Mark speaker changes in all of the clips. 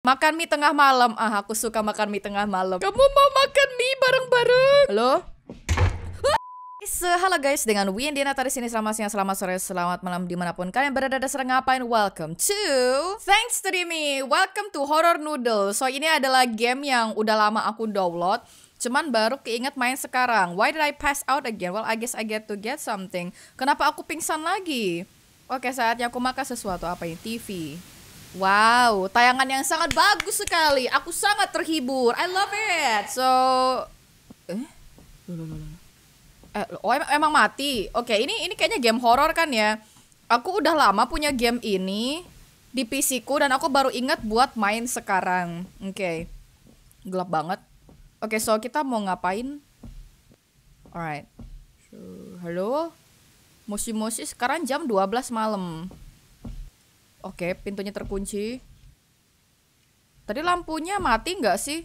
Speaker 1: Makan mie tengah malam. Ah, aku suka makan mie tengah malam. Kamu mau makan mie bareng-bareng? Halo? halo guys, dengan Windy dari di sini selamat siang, selamat sore, selamat malam dimanapun kalian berada dan sedang ngapain. Welcome to Thanks to Dimi Welcome to Horror Noodle. So ini adalah game yang udah lama aku download. Cuman baru keinget main sekarang. Why did I pass out again? Well, I guess I get to get something. Kenapa aku pingsan lagi? Oke, saatnya aku makan sesuatu. Apa ini? TV. Wow, tayangan yang sangat bagus sekali. Aku sangat terhibur. I love it. So, eh, eh oh em emang mati. Oke, okay, ini ini kayaknya game horor kan ya. Aku udah lama punya game ini di PC ku dan aku baru ingat buat main sekarang. Oke, okay. gelap banget. Oke, okay, so kita mau ngapain? Alright. So, halo. Musim musim sekarang jam 12 malam. Oke, pintunya terkunci. Tadi lampunya mati nggak sih?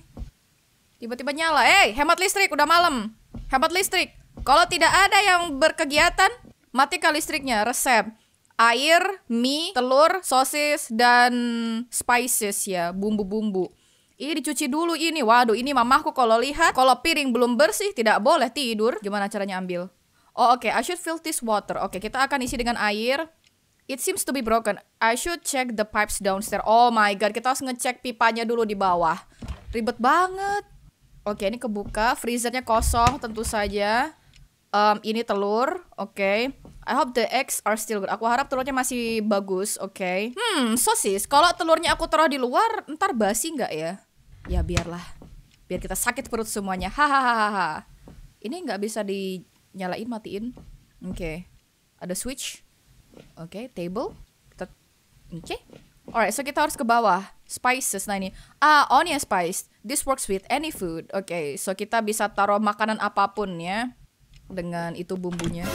Speaker 1: Tiba-tiba nyala. Eh, hey, hemat listrik udah malam. Hemat listrik. Kalau tidak ada yang berkegiatan, matikan listriknya. Resep. Air, mie, telur, sosis, dan spices ya, bumbu-bumbu. Ini dicuci dulu ini. Waduh, ini mamahku kalau lihat, kalau piring belum bersih tidak boleh tidur. Gimana caranya ambil? Oh, oke, okay. I should fill this water. Oke, okay, kita akan isi dengan air. It seems to be broken. I should check the pipes downstairs. Oh my god, kita harus ngecek pipanya dulu di bawah. Ribet banget. Oke, ini kebuka. Freezernya kosong tentu saja. Um, ini telur. Oke. Okay. I hope the eggs are still good. Aku harap telurnya masih bagus, oke. Okay. Hmm, sosis. Kalau telurnya aku taruh di luar, ntar basi nggak ya? Ya biarlah. Biar kita sakit perut semuanya. Hahaha. Ini nggak bisa dinyalain, matiin. Oke. Okay. Ada switch. Oke, okay, table. Oke. Okay. Alright, so kita harus ke bawah. Spices nah ini. Ah, onion spice. This works with any food. Oke, okay, so kita bisa taruh makanan apapun ya dengan itu bumbunya.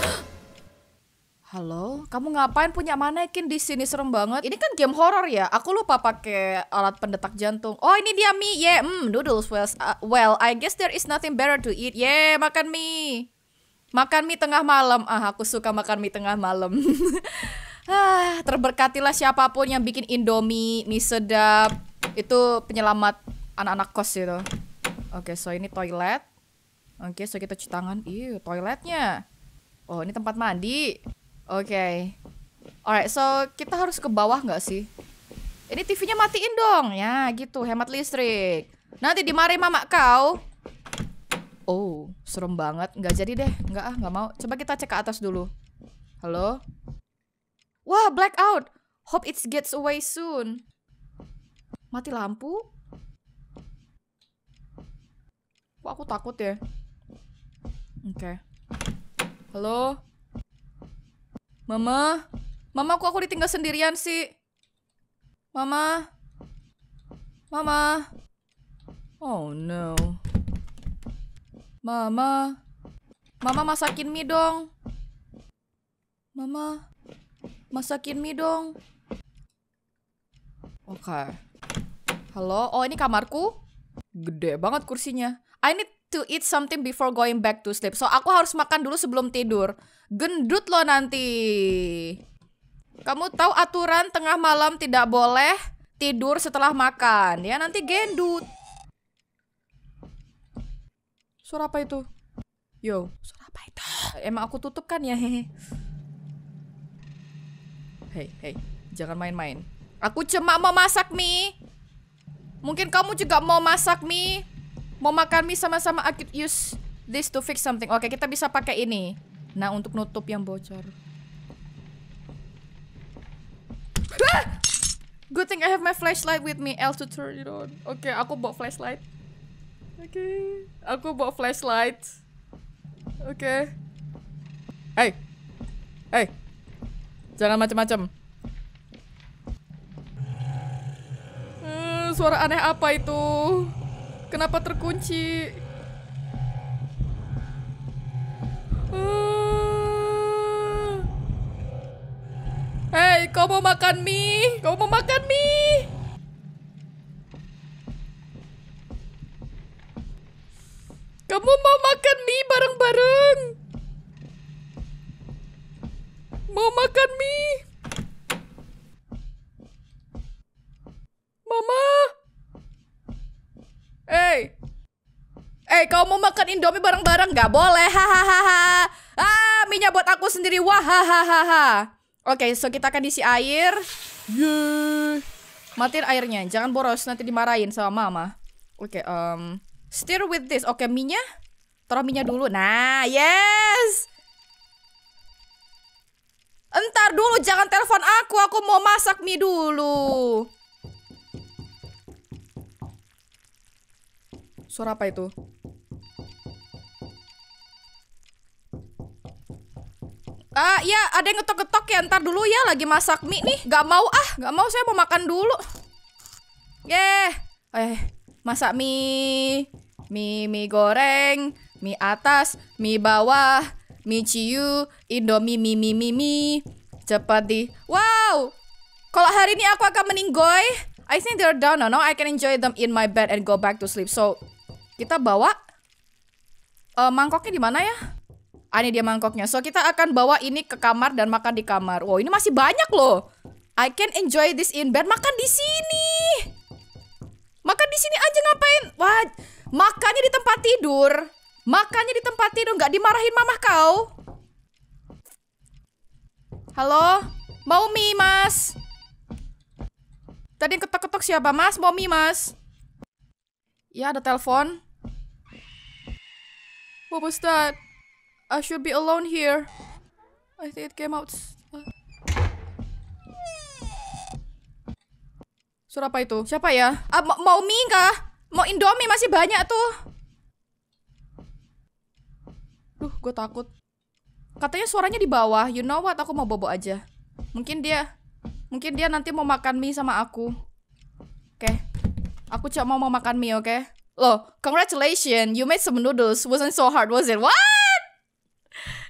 Speaker 1: Halo, kamu ngapain punya manekin di sini serem banget? Ini kan game horror ya. Aku lupa pakai alat pendetak jantung. Oh, ini dia mie. Yeah, mm, noodles. Well, uh, well, I guess there is nothing better to eat. Yeah, makan mie. Makan mie tengah malam. Ah, aku suka makan mie tengah malam. ah, terberkatilah siapapun yang bikin Indomie, mie sedap. Itu penyelamat anak-anak kos itu. Oke, okay, so ini toilet. Oke, okay, so kita cuci tangan. Iya, toiletnya. Oh, ini tempat mandi. Oke. Okay. Alright, so kita harus ke bawah nggak sih? Ini TV-nya matiin dong. Ya, gitu. Hemat listrik. Nanti dimari mama kau. Oh, serem banget. Nggak jadi deh. Nggak ah, nggak mau. Coba kita cek ke atas dulu. Halo? Wah, blackout. Hope it gets away soon. Mati lampu? Wah aku takut ya? Oke. Okay. Halo? Mama? Mama, kok aku ditinggal sendirian sih? Mama? Mama? Oh no. Mama. Mama masakin mie dong. Mama. Masakin mie dong. Oke. Okay. Halo. Oh, ini kamarku. Gede banget kursinya. I need to eat something before going back to sleep. So, aku harus makan dulu sebelum tidur. Gendut loh nanti. Kamu tahu aturan tengah malam tidak boleh tidur setelah makan. Ya, nanti gendut. Suara apa itu? Yo, suara apa itu? Emang aku tutup kan ya, hehe. Hei, hei, jangan main-main. Aku cuma mau masak mie. Mungkin kamu juga mau masak mie. Mau makan mie sama-sama. I could use this to fix something. Oke, kita bisa pakai ini. Nah, untuk nutup yang bocor. Good thing I have my flashlight with me. L to turn it on. Oke, okay, aku bawa flashlight. Oke. Okay. Aku bawa flashlight. Oke. Okay. Hey. Hey. Jangan macam-macam. Uh, eh, suara aneh apa itu? Kenapa terkunci? Uh. Eh. Hey, kau mau makan mie? Kau mau makan mie? Kamu mau makan mie bareng-bareng? Mau makan mie? Mama? Eh, hey. hey, eh kau mau makan Indomie bareng-bareng? Gak boleh, hahaha. ah, minyak buat aku sendiri, wah, hahaha. Oke, okay, so kita akan isi air. Yeay. Matiin airnya, jangan boros nanti dimarahin sama mama. Oke, okay, um, Stir with this. Oke, minyak. Taruh minyak dulu. Nah, yes. Entar dulu, jangan telepon aku. Aku mau masak mie dulu. Suara apa itu? Ah, uh, ya, ada yang ngetok-ngetok ya. Ntar dulu ya, lagi masak mie nih. Gak mau ah, gak mau. Saya mau makan dulu. Yeah. Eh masak mie, mie mie goreng, mie atas, mie bawah, mie ciu, indomie mie mie mie mie. Cepat di. Wow. Kalau hari ini aku akan meninggoy, I think they're done. No, I can enjoy them in my bed and go back to sleep. So, kita bawa uh, mangkoknya di mana ya? Ah, ini dia mangkoknya. So, kita akan bawa ini ke kamar dan makan di kamar. Wow, ini masih banyak loh. I can enjoy this in bed. Makan di sini. Makan di sini aja ngapain? Wah, makannya di tempat tidur. Makannya di tempat tidur, nggak dimarahin mamah kau. Halo, mau mie mas? Tadi ketok-ketok siapa mas? Mau mie mas? Ya ada telepon. What was that? I should be alone here. I think it came out Suara apa itu? Siapa ya? Ah, mau, mau mie kah? Mau Indomie masih banyak tuh. Duh, gue takut. Katanya suaranya di bawah. You know what? Aku mau bobo aja. Mungkin dia mungkin dia nanti mau makan mie sama aku. Oke. Okay. Aku cuma mau makan mie, oke? Okay? Loh, congratulations. You made some noodles. Wasn't so hard, was it? What?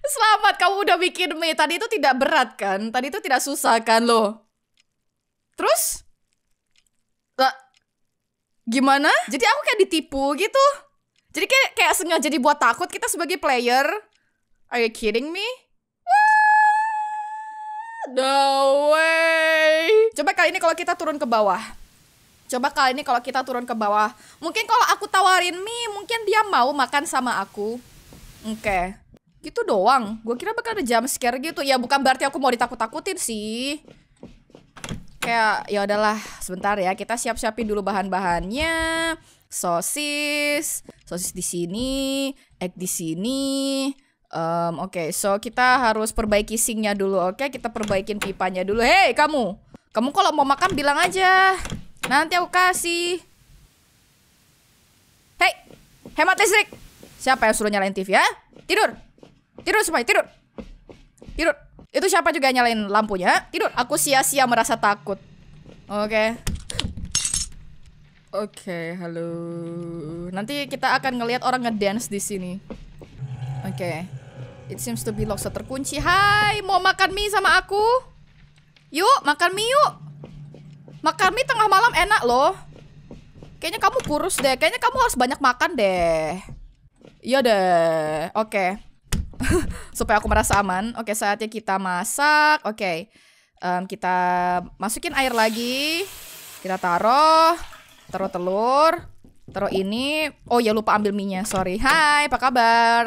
Speaker 1: Selamat kamu udah bikin mie. Tadi itu tidak berat kan? Tadi itu tidak susah kan lo? Terus? Gimana? Jadi aku kayak ditipu gitu. Jadi kayak kayak sengaja dibuat takut kita sebagai player. Are you kidding me? What? No way. Coba kali ini kalau kita turun ke bawah. Coba kali ini kalau kita turun ke bawah. Mungkin kalau aku tawarin mie, mungkin dia mau makan sama aku. Oke. Okay. Gitu doang. Gue kira bakal ada jump scare gitu. Ya bukan berarti aku mau ditakut-takutin sih kayak ya udahlah sebentar ya kita siap-siapin dulu bahan-bahannya sosis sosis di sini egg di sini um, oke okay, so kita harus perbaiki singnya dulu oke okay? kita perbaikin pipanya dulu hei kamu kamu kalau mau makan bilang aja nanti aku kasih hei hemat listrik siapa yang suruh nyalain TV ya tidur tidur semuanya tidur tidur itu siapa juga nyalain lampunya? Tidur. Aku sia-sia merasa takut. Oke. Okay. Oke, okay, halo. Nanti kita akan ngelihat orang ngedance di sini. Oke. Okay. It seems to be locked terkunci. Hai, mau makan mie sama aku? Yuk, makan mie yuk. Makan mie tengah malam enak loh. Kayaknya kamu kurus deh. Kayaknya kamu harus banyak makan deh. Iya deh. Oke. Okay. supaya aku merasa aman. Oke, saatnya kita masak. Oke. Um, kita masukin air lagi. Kita taruh, taruh telur, taruh ini. Oh ya lupa ambil minyak. Sorry. Hai, apa kabar?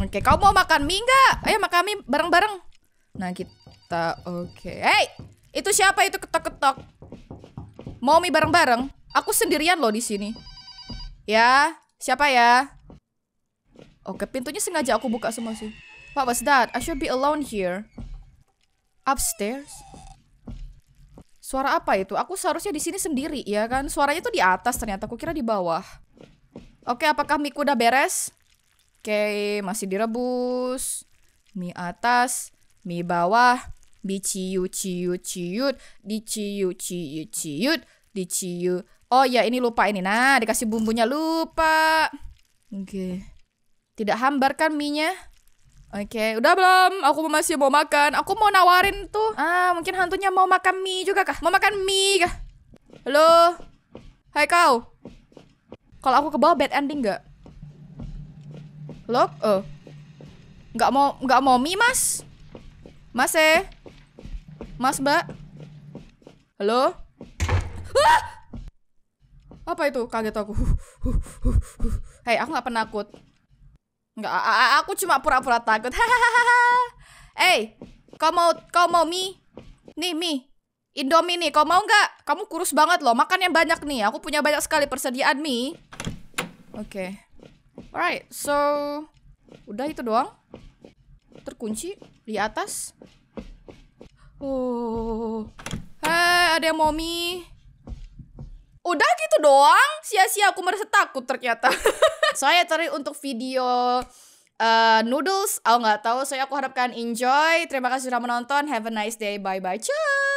Speaker 1: Oke, kau mau makan mie nggak? Ayo makan mie bareng-bareng. Nah, kita oke. Hey, itu siapa itu ketok-ketok? Mau mie bareng-bareng? Aku sendirian loh di sini. Ya, siapa ya? Oke, pintunya sengaja aku buka semua sih. What was that? I should be alone here. Upstairs. Suara apa itu? Aku seharusnya di sini sendiri, ya kan? Suaranya tuh di atas ternyata. Aku kira di bawah. Oke, apakah mie udah beres? Oke, masih direbus. Mie atas, mie bawah, mie ciu ciu ciut, diciu ciu ciut, diciu. Oh ya, ini lupa ini. Nah, dikasih bumbunya lupa. Oke. Okay. Tidak hambar kan mie-nya? Oke, okay, udah belum? Aku masih mau makan. Aku mau nawarin tuh. Ah, mungkin hantunya mau makan mie juga kah? Mau makan mie kah? Halo? Hai kau. Kalau aku ke bawah bad ending nggak? Lock? Oh. Gak mau gak mau mie, Mas? Mas eh? Mas, Mbak? Halo? Ah! Apa itu? Kaget aku. Hei, aku nggak penakut. Enggak, aku cuma pura-pura takut. eh, kau mau kau mau mie? Nih mie. Indomie nih, kau mau nggak? Kamu kurus banget loh, makan yang banyak nih. Aku punya banyak sekali persediaan mie. Oke. Okay. Alright, so udah itu doang. Terkunci di atas. Oh. Hey, ada yang mau mie. Udah gitu doang, sia-sia aku merasa takut ternyata. saya cari untuk video uh, noodles, aku nggak tahu, saya so, aku harapkan enjoy. Terima kasih sudah menonton, have a nice day, bye-bye, ciao.